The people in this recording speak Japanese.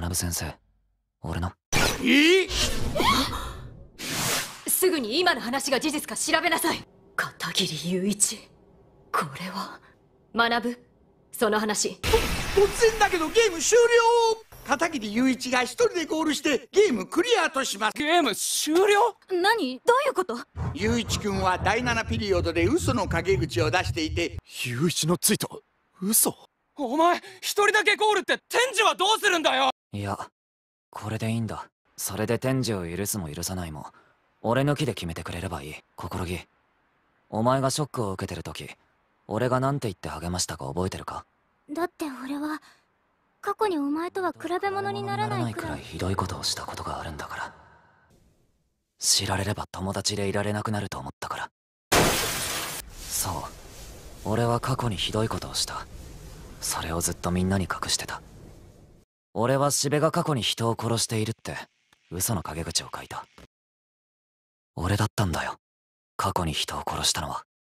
学先生俺のえすぐに今の話が事実か調べなさい片桐雄一これは学ぶその話突然だけどゲーム終了片桐雄一が一人でゴールしてゲームクリアとしますゲーム終了何どういうこと雄一君は第7ピリオドで嘘の陰口を出していて雄一のついた嘘お前一人だけゴールって天智はどうするんだよいやこれでいいんだそれで天智を許すも許さないも俺抜きで決めてくれればいい心木お前がショックを受けてる時俺が何て言って励ましたか覚えてるかだって俺は過去にお前とは比べ物にならないくらいひどいことをしたことがあるんだから知られれば友達でいられなくなると思ったからそう俺は過去にひどいことをしたそれをずっとみんなに隠してた俺はしべが過去に人を殺しているって嘘の陰口を書いた俺だったんだよ過去に人を殺したのは